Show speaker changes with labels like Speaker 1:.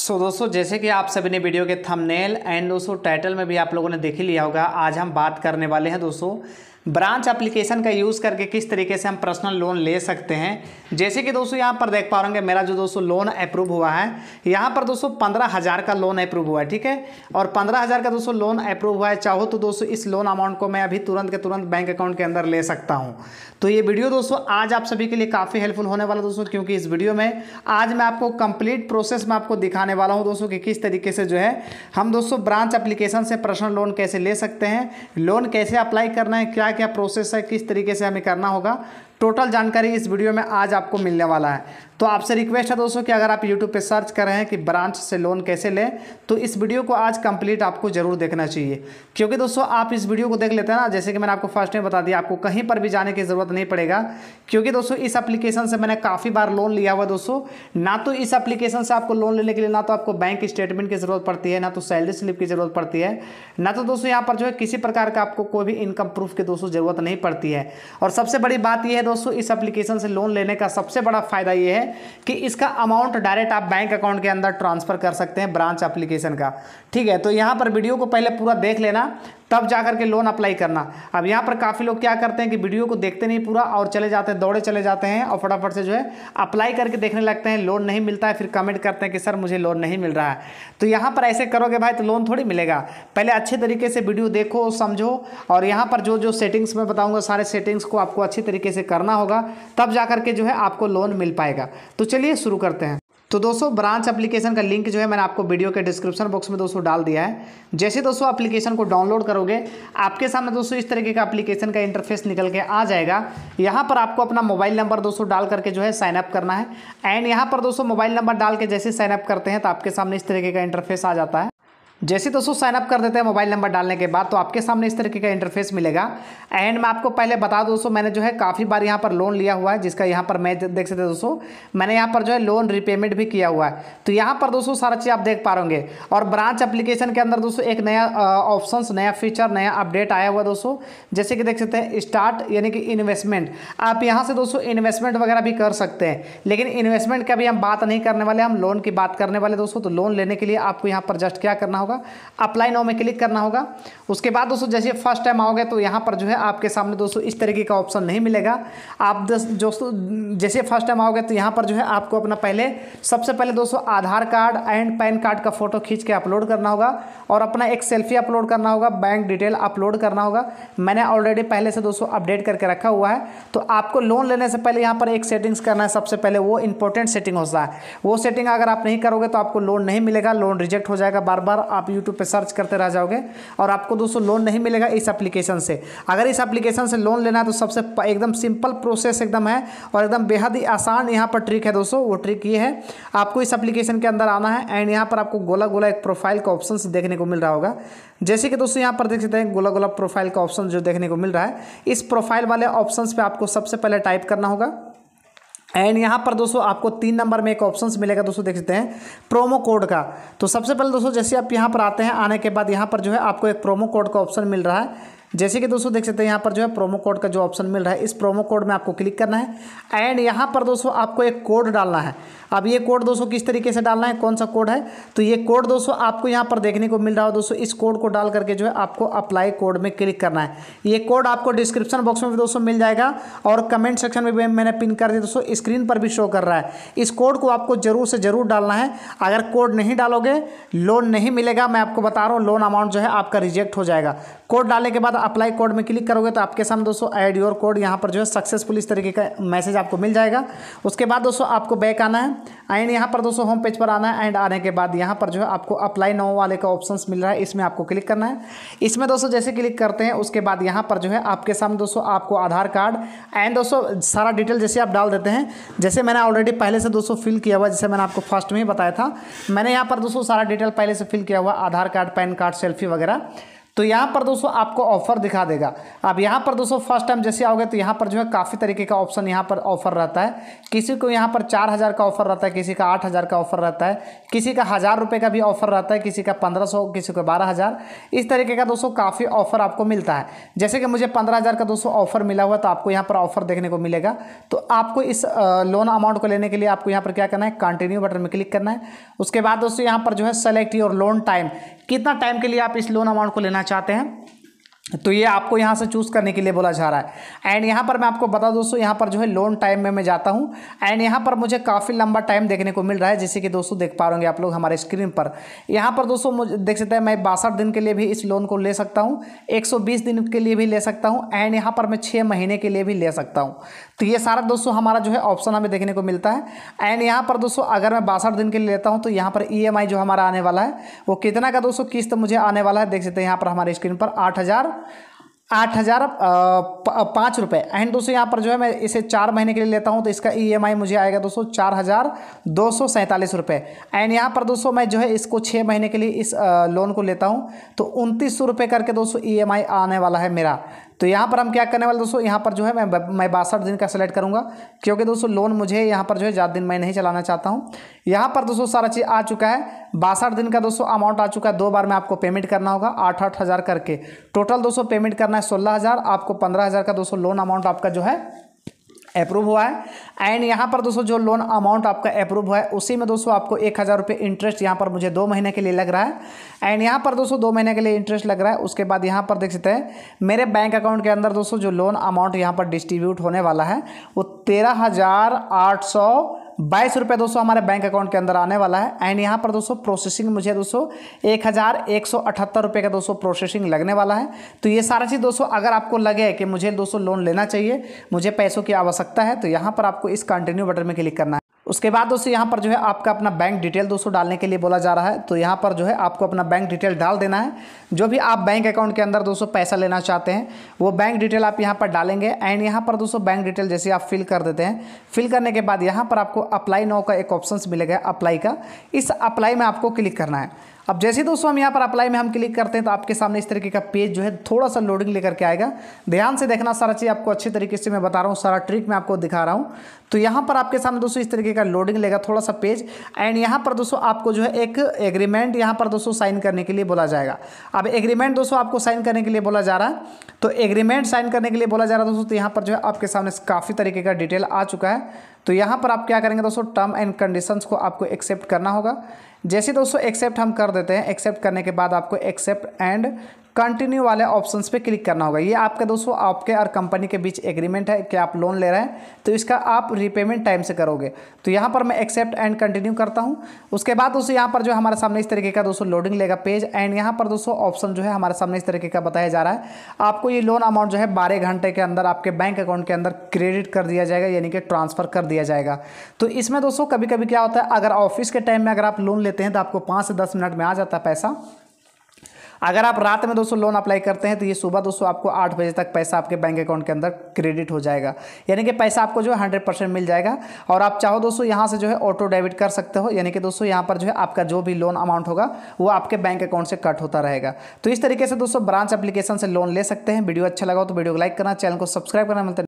Speaker 1: सो so, दोस्तों जैसे कि आप सभी ने वीडियो के थंबनेल एंड दोस्तों टाइटल में भी आप लोगों ने देख ही लिया होगा आज हम बात करने वाले हैं दोस्तों ब्रांच एप्लीकेशन का यूज़ करके किस तरीके से हम पर्सनल लोन ले सकते हैं जैसे कि दोस्तों यहाँ पर देख पा रहे मेरा जो दोस्तों लोन अप्रूव हुआ है यहाँ पर दोस्तों पंद्रह हज़ार का लोन अप्रूव हुआ है ठीक है और पंद्रह हज़ार का दोस्तों लोन अप्रूव हुआ है चाहो तो दोस्तों इस लोन अमाउंट को मैं अभी तुरंत के तुरंत बैंक अकाउंट के अंदर ले सकता हूँ तो ये वीडियो दोस्तों आज आप सभी के लिए काफ़ी हेल्पफुल होने वाला दोस्तों क्योंकि इस वीडियो में आज मैं आपको कंप्लीट प्रोसेस में आपको दिखाने वाला हूँ दोस्तों कि किस तरीके से जो है हम दोस्तों ब्रांच अप्लीकेशन से पर्सनल लोन कैसे ले सकते हैं लोन कैसे अप्लाई करना है क्या क्या क्या प्रोसेस है किस तरीके से हमें करना होगा टोटल जानकारी इस वीडियो में आज आपको मिलने वाला है तो आपसे रिक्वेस्ट है दोस्तों कि अगर आप यूट्यूब पे सर्च कर रहे हैं कि ब्रांच से लोन कैसे लें तो इस वीडियो को आज कंप्लीट आपको ज़रूर देखना चाहिए क्योंकि दोस्तों आप इस वीडियो को देख लेते हैं ना जैसे कि मैंने आपको फर्स्ट में बता दिया आपको कहीं पर भी जाने की ज़रूरत नहीं पड़ेगा क्योंकि दोस्तों इस एप्लीकेशन से मैंने काफ़ी बार लोन लिया हुआ दोस्तों ना तो इस एप्लीकेशन से आपको लोन लेने के लिए ना तो आपको बैंक स्टेटमेंट की ज़रूरत पड़ती है ना तो सैलरी स्लिप की ज़रूरत पड़ती है ना तो दोस्तों यहाँ पर जो है किसी प्रकार का आपको कोई भी इनकम प्रूफ की दोस्तों ज़रूरत नहीं पड़ती है और सबसे बड़ी बात यह है दोस्तों इस एप्लीकेशन से लोन लेने का सबसे बड़ा फ़ायदा यह है कि इसका अमाउंट डायरेक्ट आप बैंक अकाउंट के अंदर ट्रांसफ़र कर सकते हैं ब्रांच एप्लीकेशन का ठीक है तो यहां पर वीडियो को पहले पूरा देख लेना तब जा करके लोन अप्लाई करना अब यहाँ पर काफ़ी लोग क्या करते हैं कि वीडियो को देखते नहीं पूरा और चले जाते हैं दौड़े चले जाते हैं और फटाफट से जो है अप्लाई करके देखने लगते हैं लोन नहीं मिलता है फिर कमेंट करते हैं कि सर मुझे लोन नहीं मिल रहा है तो यहाँ पर ऐसे करोगे भाई तो लोन थोड़ी मिलेगा पहले अच्छे तरीके से वीडियो देखो समझो और यहाँ पर जो जो सेटिंग्स मैं बताऊँगा सारे सेटिंग्स को आपको अच्छे तरीके से करना होगा तब जा करके जो है आपको लोन मिल पाएगा तो चलिए शुरू करते हैं तो दोस्तों ब्रांच एप्लीकेशन का लिंक जो है मैंने आपको वीडियो के डिस्क्रिप्शन बॉक्स में दोस्तों डाल दिया है जैसे दोस्तों एप्लीकेशन को डाउनलोड करोगे आपके सामने दोस्तों इस तरीके का एप्लीकेशन का इंटरफेस निकल के आ जाएगा यहाँ पर आपको अपना मोबाइल नंबर दोस्तों डाल करके जो है साइनअप करना है एंड यहाँ पर दोस्तों मोबाइल नंबर डाल के जैसे साइनअप करते हैं तो आपके सामने इस तरीके का इंटरफेस आ जाता है जैसे दोस्तों साइनअप कर देते हैं मोबाइल नंबर डालने के बाद तो आपके सामने इस तरीके का इंटरफेस मिलेगा एंड मैं आपको पहले बता दूँ दोस्तों मैंने जो है काफ़ी बार यहाँ पर लोन लिया हुआ है जिसका यहाँ पर मैं देख सकते हैं दोस्तों मैंने यहाँ पर जो है लोन रिपेमेंट भी किया हुआ है तो यहाँ पर दोस्तों सारा चीज़ आप देख पा रहे और ब्रांच अप्लीकेशन के अंदर दोस्तों एक नया ऑप्शन नया फीचर नया अपडेट आया हुआ दोस्तों जैसे कि देख सकते हैं स्टार्ट यानी कि इन्वेस्टमेंट आप यहाँ से दोस्तों इन्वेस्टमेंट वगैरह भी कर सकते हैं लेकिन इन्वेस्टमेंट का भी हम बात नहीं करने वाले हम लोन की बात करने वाले दोस्तों तो लोन लेने के लिए आपको यहाँ पर जस्ट क्या करना होगा होगा अप्लाई नाउ में क्लिक करना होगा उसके बाद दोस्तों जैसे फर्स्ट टाइम आओगे तो यहाँ पर जो है आपके सामने दोस्तों इस तरीके का ऑप्शन नहीं मिलेगा आप दोस्तों जैसे फर्स्ट टाइम आओगे तो यहाँ पर जो है आपको अपना पहले सबसे पहले दोस्तों Aadhaar card and PAN card का फोटो खींच के अपलोड करना होगा और अपना एक सेल्फी अपलोड करना होगा बैंक डिटेल अपलोड करना होगा मैंने ऑलरेडी पहले से दोस्तों अपडेट करके रखा हुआ है तो आपको लोन लेने से पहले यहाँ पर एक सेटिंग्स करना है सबसे पहले वो इंपॉर्टेंट सेटिंग होता है वो सेटिंग अगर आप नहीं करोगे तो आपको लोन नहीं मिलेगा लोन रिजेक्ट हो जाएगा बार बार आप यूट्यूब पर सर्च करते रह जाओगे और आपको दोस्तों लोन नहीं मिलेगा इस एप्लीकेशन से अगर इस एप्लीकेशन से लोन लेना है तो सबसे एकदम सिंपल प्रोसेस एकदम है और एकदम बेहद ही आसान यहाँ पर ट्रिक है दोस्तों वो ट्रिक ये है आपको इस एप्लीकेशन के अंदर आना है एंड यहाँ पर आपको गोला गोला एक प्रोफाइल का ऑप्शन देखने को मिल रहा होगा जैसे कि दोस्तों यहाँ पर देख सकते हैं गोला गोला प्रोफाइल का ऑप्शन जो देखने को मिल रहा है इस प्रोफाइल वाले ऑप्शन पर आपको सबसे पहले टाइप करना होगा एंड यहाँ पर दोस्तों आपको तीन नंबर में एक ऑप्शन मिलेगा दोस्तों देख सकते हैं प्रोमो कोड का तो सबसे पहले दोस्तों जैसे आप यहाँ पर आते हैं आने के बाद यहाँ पर जो है आपको एक प्रोमो कोड का ऑप्शन मिल रहा है जैसे कि दोस्तों देख सकते हैं यहाँ पर जो है प्रोमो कोड का जो ऑप्शन मिल रहा है इस प्रोमो कोड में आपको क्लिक करना है एंड यहाँ पर दोस्तों आपको एक कोड डालना है अब ये कोड दोस्तों किस तरीके से डालना है कौन सा कोड है तो ये कोड दोस्तों आपको यहाँ पर देखने को मिल रहा हो दोस्तों इस कोड को डाल करके जो है आपको अप्लाई कोड में क्लिक करना है ये कोड आपको डिस्क्रिप्शन बॉक्स में भी दोस्तों मिल जाएगा और कमेंट सेक्शन में भी मैंने पिन कर दिया दोस्तों स्क्रीन पर भी शो कर रहा है इस कोड को आपको ज़रूर से ज़रूर डालना है अगर कोड नहीं डालोगे लोन नहीं मिलेगा मैं आपको बता रहा हूँ लोन अमाउंट जो है आपका रिजेक्ट हो जाएगा कोड डालने के बाद अप्लाई कोड में क्लिक करोगे तो आपके सामने दोस्तों ऐड योर कोड यहाँ पर जो है सक्सेसफुल इस तरीके का मैसेज आपको मिल जाएगा उसके बाद दोस्तों आपको बैक आना है एंड यहाँ पर दोस्तों होम पेज पर आना है एंड आने के बाद यहाँ पर जो है आपको अप्लाई नो वाले का ऑप्शन मिल रहा है इसमें आपको क्लिक करना है इसमें दोस्तों जैसे क्लिक करते हैं उसके बाद यहाँ पर जो है आपके सामने दोस्तों आपको आधार कार्ड एंड दोस्तों सारा डिटेल जैसे आप डाल देते हैं जैसे मैंने ऑलरेडी पहले से दोस्तों फिल किया हुआ जैसे मैंने आपको फर्स्ट में ही बताया था मैंने यहाँ पर दोस्तों सारा डिटेल पहले से फिल किया हुआ Aadhaar card PAN card selfie वगैरह तो यहाँ पर दोस्तों आपको ऑफर दिखा देगा अब यहाँ पर दोस्तों फर्स्ट टाइम जैसे आओगे तो यहाँ पर जो है काफ़ी तरीके का ऑप्शन यहाँ पर ऑफर रहता है किसी को यहाँ पर चार हज़ार का ऑफर रहता है किसी का आठ हज़ार का ऑफर रहता है किसी का हज़ार रुपये का भी ऑफर रहता है किसी का पंद्रह सौ किसी का बारह हज़ार इस तरीके का दोस्तों काफ़ी ऑफर आपको मिलता है जैसे कि मुझे पंद्रह हज़ार का दोस्तों ऑफर मिला हुआ तो आपको यहाँ पर ऑफर देखने को मिलेगा तो आपको इस लोन अमाउंट को लेने के लिए आपको यहाँ पर क्या करना है कंटिन्यू बटन में क्लिक करना है उसके बाद दोस्तों यहाँ पर जो है सेलेक्ट योर लोन टाइम कितना टाइम के लिए आप इस लोन अमाउंट को लेना चाहते हैं तो ये आपको यहाँ से चूज़ करने के लिए बोला जा रहा है एंड यहाँ पर मैं आपको बता दोस्तों यहाँ पर जो है लोन टाइम में मैं जाता हूँ एंड यहाँ पर मुझे काफ़ी लंबा टाइम देखने को मिल रहा है जैसे कि दोस्तों देख पा रहे आप लोग हमारे स्क्रीन पर यहाँ पर दोस्तों मुझे देख सकते हैं मैं बासठ दिन के लिए भी इस लोन को ले सकता हूँ एक दिन के लिए भी ले सकता हूँ एंड यहाँ पर मैं छः महीने के लिए भी ले सकता हूँ तो ये सारा दोस्तों हमारा जो है ऑप्शन हमें देखने को मिलता है एंड यहाँ पर दोस्तों अगर मैं बासठ दिन के लिए लेता हूँ तो यहाँ पर ई e जो हमारा आने वाला है वो कितना का दोस्तों किस्त मुझे आने वाला है देख सकते हैं यहाँ पर हमारे स्क्रीन पर आठ आठ हज़ार पाँच रुपये एंड दोस्तों यहाँ पर जो है मैं इसे चार महीने के लिए लेता हूँ तो इसका ईएमआई e मुझे आएगा दोस्तों चार हज़ार दो सौ सैंतालीस रुपये एंड यहाँ पर दोस्तों मैं जो है इसको छः महीने के लिए इस लोन को लेता हूँ तो उनतीस सौ रुपये करके दोस्तों ईएमआई e आने वाला है मेरा तो यहाँ पर हम क्या करने वाले दोस्तों यहाँ पर जो है मैं मैं बासठ दिन का सिलेक्ट करूँगा क्योंकि दोस्तों लोन मुझे यहाँ पर जो है ज़्यादा दिन मैं नहीं चलाना चाहता हूँ यहाँ पर दोस्तों सारा चीज़ आ चुका है बासठ दिन का दोस्तों अमाउंट आ चुका है दो बार में आपको पेमेंट करना होगा आठ आठ हज़ार करके टोटल दोस्तों पेमेंट करना है सोलह हज़ार आपको पंद्रह हज़ार का दोस्तों लोन अमाउंट आपका जो है अप्रूव हुआ है एंड यहाँ पर दोस्तों जो लोन अमाउंट आपका अप्रूव हुआ है उसी में दोस्तों आपको एक हज़ार रुपये इंटरेस्ट यहाँ पर मुझे दो महीने के लिए लग रहा है एंड यहाँ पर दोस्तों दो महीने के लिए इंटरेस्ट लग रहा है उसके बाद यहाँ पर देख सकते हैं मेरे बैंक अकाउंट के अंदर दोस्तों जो लोन अमाउंट यहाँ पर डिस्ट्रीब्यूट होने वाला है वो तेरह हज़ार आठ सौ बाईस रुपये दोस्तों हमारे बैंक अकाउंट के अंदर आने वाला है एंड यहाँ पर दोस्तों प्रोसेसिंग मुझे दोस्तों एक हज़ार एक सौ अठहत्तर रुपये का दोस्तों प्रोसेसिंग लगने वाला है तो ये सारा चीज़ दोस्तों अगर आपको लगे कि मुझे दोस्तों लोन लेना चाहिए मुझे पैसों की आवश्यकता है तो यहाँ पर आपको इस कंटिन्यू बटन में क्लिक करना है उसके बाद दोस्तों यहाँ पर जो है आपका अपना बैंक डिटेल दोस्तों डालने के लिए बोला जा रहा है तो यहाँ पर जो है आपको अपना बैंक डिटेल डाल देना है जो भी आप बैंक अकाउंट के अंदर दोस्तों पैसा लेना चाहते हैं वो बैंक डिटेल आप यहाँ पर डालेंगे एंड यहाँ पर दोस्तों बैंक डिटेल जैसे आप फिल कर देते हैं फिल करने के बाद यहाँ पर आपको अप्लाई नाव का एक ऑप्शन मिलेगा अप्लाई का इस अप्लाई में आपको क्लिक करना है अब जैसे दोस्तों हम यहाँ पर अप्लाई में हम क्लिक करते हैं तो आपके सामने इस तरीके का पेज जो है थोड़ा सा लोडिंग लेकर के आएगा ध्यान से देखना सारा चीज़ आपको अच्छे तरीके से मैं बता रहा हूँ सारा ट्रिक मैं आपको दिखा रहा हूँ तो यहाँ पर आपके सामने दोस्तों इस तरीके का लोडिंग लेगा थोड़ा सा पेज एंड यहाँ पर दोस्तों आपको जो है एक एग्रीमेंट यहाँ पर दोस्तों साइन करने के लिए बोला जाएगा अब एग्रीमेंट दोस्तों आपको साइन करने के लिए बोला जा रहा है तो एग्रीमेंट साइन करने के लिए बोला जा रहा है दोस्तों तो यहाँ पर जो है आपके सामने काफ़ी तरीके का डिटेल आ चुका है तो यहाँ पर आप क्या करेंगे दोस्तों टर्म एंड कंडीशंस को आपको एक्सेप्ट करना होगा जैसे दोस्तों एक्सेप्ट हम कर देते हैं एक्सेप्ट करने के बाद आपको एक्सेप्ट एंड कंटिन्यू वाले ऑप्शंस पे क्लिक करना होगा ये आपका दोस्तों आपके और कंपनी के बीच एग्रीमेंट है कि आप लोन ले रहे हैं तो इसका आप रिपेमेंट टाइम से करोगे तो यहाँ पर मैं एक्सेप्ट एंड कंटिन्यू करता हूँ उसके बाद दोस्तों यहाँ पर जो हमारे सामने इस तरीके का दोस्तों लोडिंग लेगा पेज एंड यहाँ पर दोस्तों ऑप्शन जो है हमारे सामने इस तरीके का बताया जा रहा है आपको ये लोन अमाउंट जो है बारह घंटे के अंदर आपके बैंक अकाउंट के अंदर क्रेडिट कर दिया जाएगा यानी कि ट्रांसफ़र कर दिया जाएगा तो इसमें दोस्तों कभी कभी क्या होता है अगर ऑफिस के टाइम में अगर आप लोन लेते हैं तो आपको पाँच से दस मिनट में आ जाता है पैसा अगर आप रात में दोस्तों लोन अप्लाई करते हैं तो ये सुबह दोस्तों आपको आठ बजे तक पैसा आपके बैंक अकाउंट के अंदर क्रेडिट हो जाएगा यानी कि पैसा आपको जो है हंड्रेड परसेंट मिल जाएगा और आप चाहो दोस्तों यहाँ से जो है ऑटो डेबिट कर सकते हो यानी कि दोस्तों यहाँ पर जो है आपका जो भी लोन अमाउंट होगा वो आपके बैंक अकाउंट से कट होता रहेगा तो इस तरीके से दोस्तों ब्रांच एप्लीकेशन से लोन ले सकते हैं वीडियो अच्छा लगा तो वीडियो को लाइक करना चैनल को सब्सक्राइब करना मिलता है